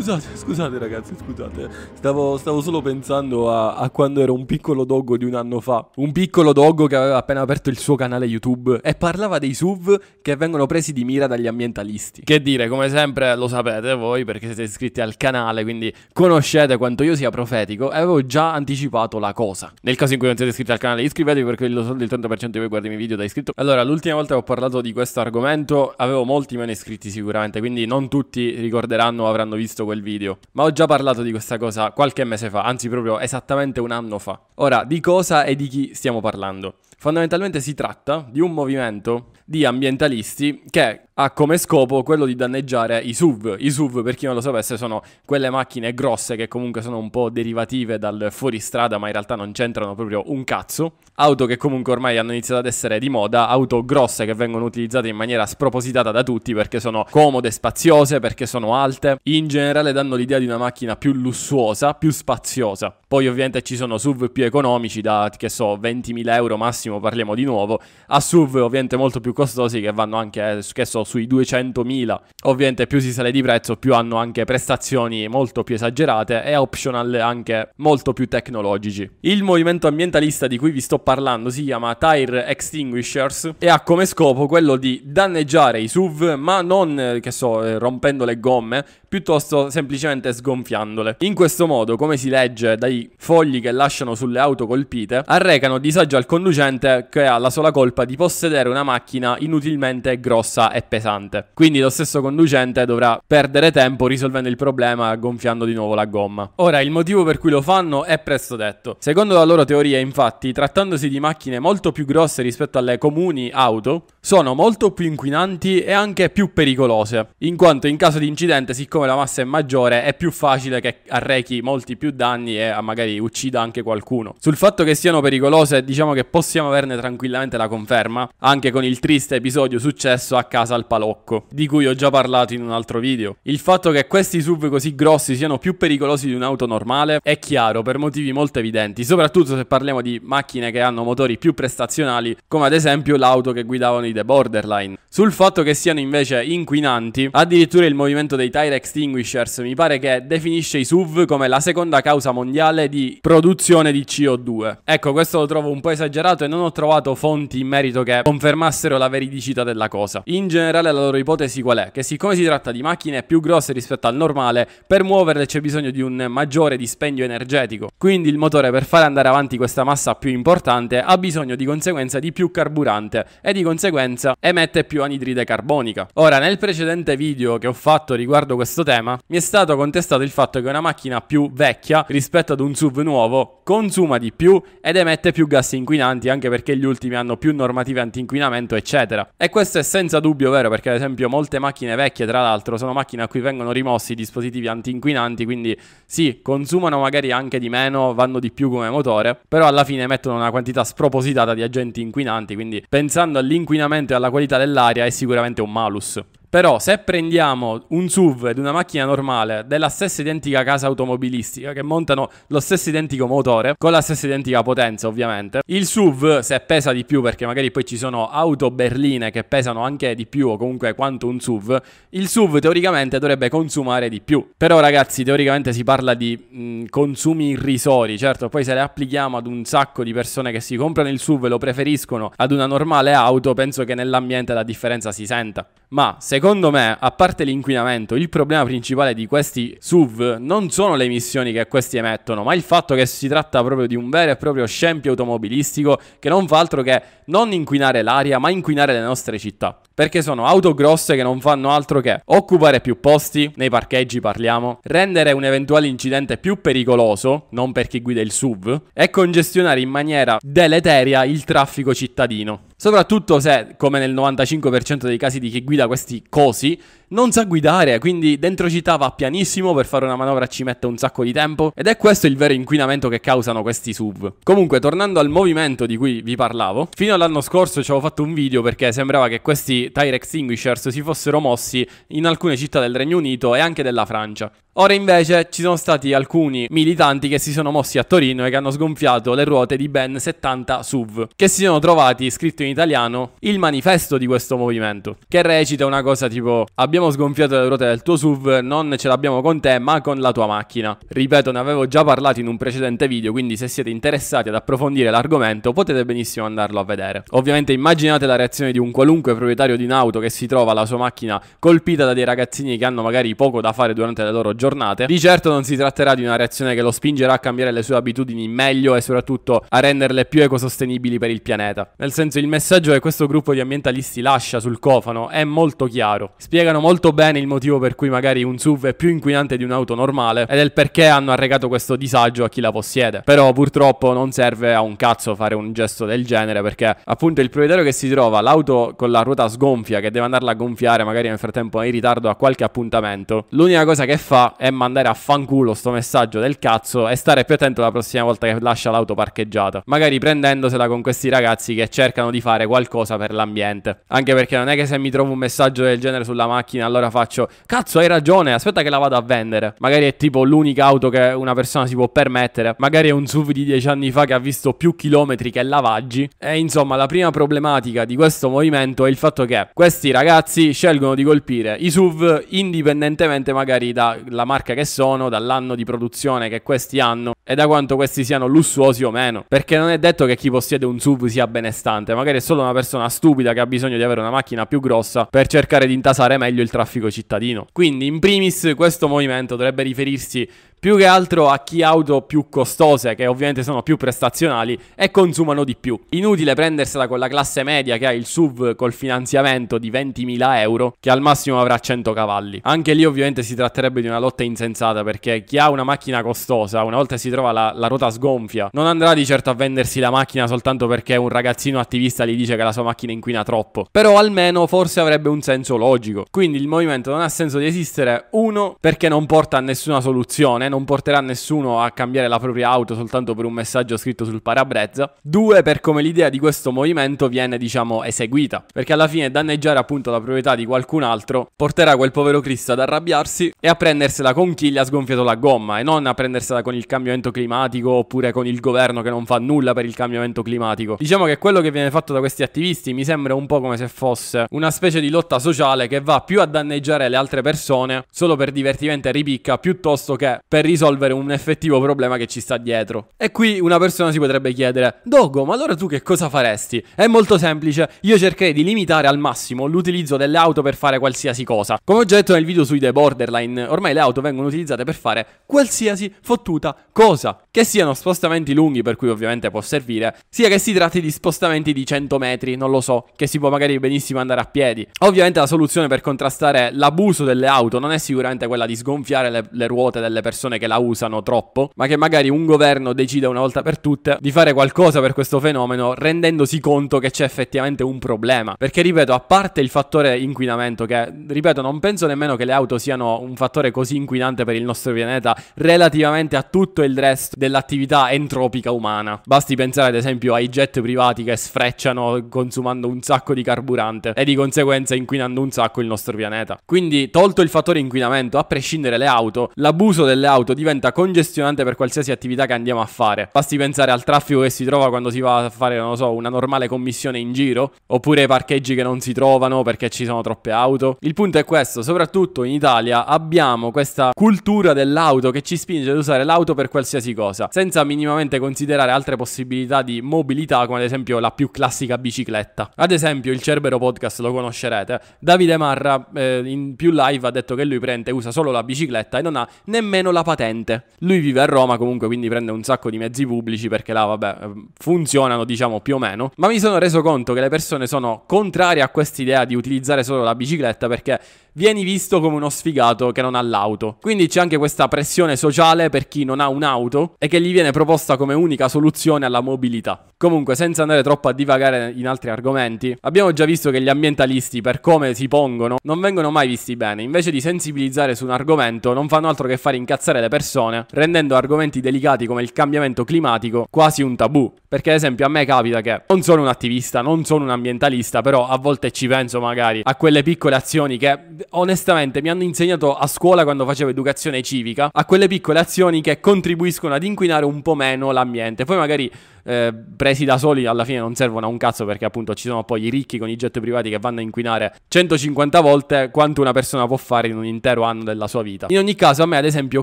Scusate, scusate ragazzi, scusate. Stavo, stavo solo pensando a, a, quando ero un piccolo doggo di un anno fa. Un piccolo doggo che aveva appena aperto il suo canale YouTube e parlava dei SUV che vengono presi di mira dagli ambientalisti. Che dire, come sempre lo sapete voi perché siete iscritti al canale, quindi conoscete quanto io sia profetico e avevo già anticipato la cosa. Nel caso in cui non siete iscritti al canale, iscrivetevi perché lo so del 30% di voi guarda i miei video da iscritto. Allora, l'ultima volta che ho parlato di questo argomento avevo molti meno iscritti sicuramente, quindi non tutti ricorderanno o avranno visto quello del video, ma ho già parlato di questa cosa qualche mese fa, anzi proprio esattamente un anno fa. Ora, di cosa e di chi stiamo parlando? Fondamentalmente si tratta di un movimento di ambientalisti che ha come scopo quello di danneggiare i SUV. I SUV, per chi non lo sapesse, sono quelle macchine grosse che comunque sono un po' derivative dal fuoristrada, ma in realtà non c'entrano proprio un cazzo. Auto che comunque ormai hanno iniziato ad essere di moda, auto grosse che vengono utilizzate in maniera spropositata da tutti perché sono comode, spaziose, perché sono alte. In generale danno l'idea di una macchina più lussuosa, più spaziosa. Poi ovviamente ci sono SUV più economici da, che so, 20.000 euro massimo prossimo parliamo di nuovo, a SUV ovviamente molto più costosi che vanno anche, eh, che so, sui 200.000, ovviamente più si sale di prezzo più hanno anche prestazioni molto più esagerate e optional anche molto più tecnologici. Il movimento ambientalista di cui vi sto parlando si chiama Tire Extinguishers e ha come scopo quello di danneggiare i SUV ma non, che so, eh, rompendo le gomme, piuttosto semplicemente sgonfiandole. In questo modo, come si legge dai fogli che lasciano sulle auto colpite, arrecano disagio al conducente semplicemente che ha la sola colpa di possedere una macchina inutilmente grossa e pesante. Quindi lo stesso conducente dovrà perdere tempo risolvendo il problema gonfiando di nuovo la gomma. Ora, il motivo per cui lo fanno è presto detto. Secondo la loro teoria, infatti, trattandosi di macchine molto più grosse rispetto alle comuni auto, sono molto più inquinanti e anche più pericolose, in quanto in caso di incidente, siccome la massa è maggiore, è più facile che arrechi molti più danni e magari uccida anche qualcuno. Sul fatto che siano pericolose, diciamo che possiamo averne tranquillamente la conferma, anche con il triste episodio successo a casa al Palocco, di cui ho già parlato in un altro video. Il fatto che questi SUV così grossi siano più pericolosi di un'auto normale è chiaro per motivi molto evidenti, soprattutto se parliamo di macchine che hanno motori più prestazionali, come ad esempio l'auto che guidavano i The Borderline. Sul fatto che siano invece inquinanti, addirittura il movimento dei tire extinguishers mi pare che definisce i SUV come la seconda causa mondiale di produzione di CO2. Ecco, questo lo trovo un po' esagerato e non ho trovato fonti in merito che confermassero la veridicità della cosa. In generale la loro ipotesi qual è? Che siccome si tratta di macchine più grosse rispetto al normale, per muoverle c'è bisogno di un maggiore dispendio energetico. Quindi il motore per fare andare avanti questa massa più importante ha bisogno di conseguenza di più carburante e di conseguenza emette più anidride carbonica. Ora, nel precedente video che ho fatto riguardo questo tema, mi è stato contestato il fatto che una macchina più vecchia rispetto ad un SUV nuovo consuma di più ed emette più gas inquinanti anche anche perché gli ultimi hanno più normative antinquinamento, eccetera. E questo è senza dubbio vero, perché ad esempio molte macchine vecchie, tra l'altro, sono macchine a cui vengono rimossi dispositivi antinquinanti, quindi sì, consumano magari anche di meno, vanno di più come motore, però alla fine mettono una quantità spropositata di agenti inquinanti, quindi pensando all'inquinamento e alla qualità dell'aria è sicuramente un malus. Però se prendiamo un SUV ed una macchina normale della stessa identica casa automobilistica che montano lo stesso identico motore con la stessa identica potenza ovviamente, il SUV se pesa di più perché magari poi ci sono auto berline che pesano anche di più o comunque quanto un SUV, il SUV teoricamente dovrebbe consumare di più. Però ragazzi teoricamente si parla di mh, consumi irrisori, certo poi se le applichiamo ad un sacco di persone che si comprano il SUV e lo preferiscono ad una normale auto penso che nell'ambiente la differenza si senta. Ma se Secondo me, a parte l'inquinamento, il problema principale di questi SUV non sono le emissioni che questi emettono, ma il fatto che si tratta proprio di un vero e proprio scempio automobilistico che non fa altro che non inquinare l'aria, ma inquinare le nostre città. Perché sono auto grosse che non fanno altro che occupare più posti, nei parcheggi parliamo, rendere un eventuale incidente più pericoloso, non per chi guida il SUV, e congestionare in maniera deleteria il traffico cittadino. Soprattutto se, come nel 95% dei casi di chi guida questi cosi, non sa guidare, quindi dentro città va pianissimo, per fare una manovra ci mette un sacco di tempo ed è questo il vero inquinamento che causano questi SUV. Comunque, tornando al movimento di cui vi parlavo, fino all'anno scorso ci avevo fatto un video perché sembrava che questi tire extinguishers si fossero mossi in alcune città del Regno Unito e anche della Francia. Ora invece ci sono stati alcuni militanti che si sono mossi a Torino e che hanno sgonfiato le ruote di ben 70 SUV, che si sono trovati scritto in italiano il manifesto di questo movimento, che recita una cosa tipo abbiamo abbiamo sgonfiato le ruote del tuo SUV, non ce l'abbiamo con te ma con la tua macchina. Ripeto, ne avevo già parlato in un precedente video, quindi se siete interessati ad approfondire l'argomento potete benissimo andarlo a vedere. Ovviamente immaginate la reazione di un qualunque proprietario di un'auto che si trova la sua macchina colpita da dei ragazzini che hanno magari poco da fare durante le loro giornate. Di certo non si tratterà di una reazione che lo spingerà a cambiare le sue abitudini meglio e soprattutto a renderle più ecosostenibili per il pianeta. Nel senso il messaggio che questo gruppo di ambientalisti lascia sul cofano è molto chiaro. Spiegano molto molto bene il motivo per cui magari un SUV è più inquinante di un'auto normale ed è il perché hanno arrecato questo disagio a chi la possiede. Però purtroppo non serve a un cazzo fare un gesto del genere perché appunto il proprietario che si trova l'auto con la ruota sgonfia che deve andarla a gonfiare magari nel frattempo è in ritardo a qualche appuntamento, l'unica cosa che fa è mandare a fanculo sto messaggio del cazzo e stare più attento la prossima volta che lascia l'auto parcheggiata, magari prendendosela con questi ragazzi che cercano di fare qualcosa per l'ambiente. Anche perché non è che se mi trovo un messaggio del genere sulla macchina macchina, allora faccio, cazzo hai ragione, aspetta che la vado a vendere. Magari è tipo l'unica auto che una persona si può permettere, magari è un SUV di dieci anni fa che ha visto più chilometri che lavaggi. E insomma la prima problematica di questo movimento è il fatto che questi ragazzi scelgono di colpire i SUV indipendentemente magari dalla marca che sono, dall'anno di produzione che questi hanno e da quanto questi siano lussuosi o meno. Perché non è detto che chi possiede un SUV sia benestante, magari è solo una persona stupida che ha bisogno di avere una macchina più grossa per cercare di intasare meglio il traffico cittadino. Quindi, in primis, questo movimento dovrebbe riferirsi più che altro a chi ha auto più costose, che ovviamente sono più prestazionali e consumano di più. Inutile prendersela con la classe media che ha il SUV col finanziamento di 20.000 euro, che al massimo avrà 100 cavalli. Anche lì ovviamente si tratterebbe di una lotta insensata, perché chi ha una macchina costosa, una volta si trova la, la ruota sgonfia, non andrà di certo a vendersi la macchina soltanto perché un ragazzino attivista gli dice che la sua macchina inquina troppo. Però almeno forse avrebbe un senso logico. Quindi il movimento non ha senso di esistere, uno, perché non porta a nessuna soluzione, non porterà nessuno a cambiare la propria auto soltanto per un messaggio scritto sul parabrezza. Due, per come l'idea di questo movimento viene, diciamo, eseguita. Perché alla fine danneggiare appunto la proprietà di qualcun altro porterà quel povero Cristo ad arrabbiarsi e a prendersela con chi gli ha sgonfiato la gomma e non a prendersela con il cambiamento climatico oppure con il governo che non fa nulla per il cambiamento climatico. Diciamo che quello che viene fatto da questi attivisti mi sembra un po' come se fosse una specie di lotta sociale che va più a danneggiare le altre persone solo per divertimento e ripicca piuttosto che per per risolvere un effettivo problema che ci sta dietro. E qui una persona si potrebbe chiedere, Dogo, ma allora tu che cosa faresti? È molto semplice, io cercherei di limitare al massimo l'utilizzo delle auto per fare qualsiasi cosa. Come ho già detto nel video sui The Borderline, ormai le auto vengono utilizzate per fare qualsiasi fottuta cosa, che siano spostamenti lunghi per cui ovviamente può servire, sia che si tratti di spostamenti di 100 metri, non lo so, che si può magari benissimo andare a piedi. Ovviamente la soluzione per contrastare l'abuso delle auto non è sicuramente quella di sgonfiare le, le ruote delle persone persone che la usano troppo, ma che magari un governo decida una volta per tutte di fare qualcosa per questo fenomeno rendendosi conto che c'è effettivamente un problema. Perché ripeto, a parte il fattore inquinamento che, ripeto, non penso nemmeno che le auto siano un fattore così inquinante per il nostro pianeta relativamente a tutto il resto dell'attività entropica umana. Basti pensare ad esempio ai jet privati che sfrecciano consumando un sacco di carburante e di conseguenza inquinando un sacco il nostro pianeta. Quindi, tolto il fattore inquinamento, a prescindere le auto, l'abuso delle auto l'auto diventa congestionante per qualsiasi attività che andiamo a fare. Basti pensare al traffico che si trova quando si va a fare, non so, una normale commissione in giro, oppure ai parcheggi che non si trovano perché ci sono troppe auto. Il punto è questo, soprattutto in Italia abbiamo questa cultura dell'auto che ci spinge ad usare l'auto per qualsiasi cosa, senza minimamente considerare altre possibilità di mobilità come ad esempio la più classica bicicletta. Ad esempio il Cerbero Podcast lo conoscerete, Davide Marra eh, in più live ha detto che lui prende usa solo la bicicletta e non ha nemmeno la patente. Lui vive a Roma comunque, quindi prende un sacco di mezzi pubblici perché là, vabbè, funzionano diciamo più o meno. Ma mi sono reso conto che le persone sono contrarie a quest'idea di utilizzare solo la bicicletta perché vieni visto come uno sfigato che non ha l'auto. Quindi c'è anche questa pressione sociale per chi non ha un'auto e che gli viene proposta come unica soluzione alla mobilità. Comunque, senza andare troppo a divagare in altri argomenti, abbiamo già visto che gli ambientalisti, per come si pongono, non vengono mai visti bene. Invece di sensibilizzare su un argomento, non fanno altro che far incazzare le persone, rendendo argomenti delicati come il cambiamento climatico quasi un tabù. Perché, ad esempio, a me capita che non sono un attivista, non sono un ambientalista, però a volte ci penso magari a quelle piccole azioni che onestamente mi hanno insegnato a scuola quando facevo educazione civica a quelle piccole azioni che contribuiscono ad inquinare un po' meno l'ambiente. Poi magari eh, presi da soli alla fine non servono a un cazzo perché appunto ci sono poi i ricchi con i jet privati che vanno a inquinare 150 volte quanto una persona può fare in un intero anno della sua vita. In ogni caso a me ad esempio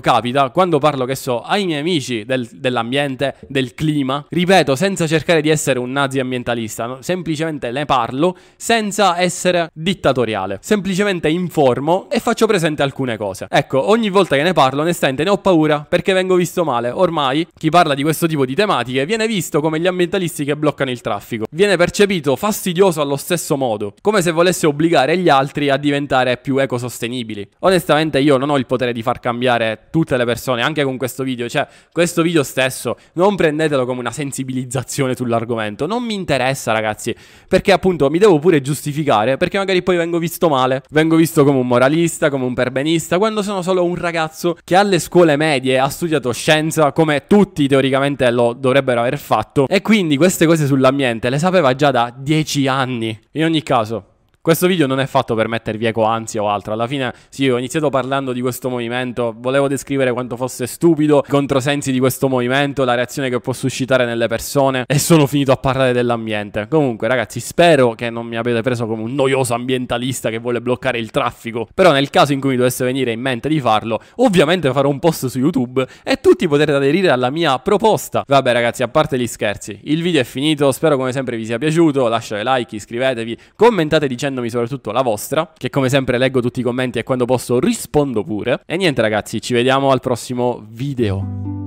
capita quando parlo che so ai miei amici del, dell'ambiente, del clima, ripeto senza cercare di essere un nazi ambientalista, no? semplicemente ne parlo senza essere dittatoriale, semplicemente in informo e faccio presente alcune cose. Ecco, ogni volta che ne parlo, onestamente ne ho paura perché vengo visto male. Ormai chi parla di questo tipo di tematiche viene visto come gli ambientalisti che bloccano il traffico. Viene percepito fastidioso allo stesso modo, come se volesse obbligare gli altri a diventare più ecosostenibili. Onestamente io non ho il potere di far cambiare tutte le persone, anche con questo video, cioè questo video stesso non prendetelo come una sensibilizzazione sull'argomento, non mi interessa ragazzi, perché appunto mi devo pure giustificare, perché magari poi vengo visto male, vengo visto visto come un moralista, come un perbenista, quando sono solo un ragazzo che alle scuole medie ha studiato scienza come tutti teoricamente lo dovrebbero aver fatto e quindi queste cose sull'ambiente le sapeva già da 10 anni. In ogni caso, questo video non è fatto per mettervi eco ansia o altro, alla fine sì, ho iniziato parlando di questo movimento, volevo descrivere quanto fosse stupido, i controsensi di questo movimento, la reazione che può suscitare nelle persone e sono finito a parlare dell'ambiente. Comunque ragazzi, spero che non mi abbiate preso come un noioso ambientalista che vuole bloccare il traffico, però nel caso in cui mi dovesse venire in mente di farlo, ovviamente farò un post su YouTube e tutti potrete aderire alla mia proposta. Vabbè ragazzi, a parte gli scherzi, il video è finito, spero come sempre vi sia piaciuto, lasciate like, iscrivetevi, commentate dicendo chiedendomi soprattutto la vostra, che come sempre leggo tutti i commenti e quando posso rispondo pure. E niente ragazzi, ci vediamo al prossimo video.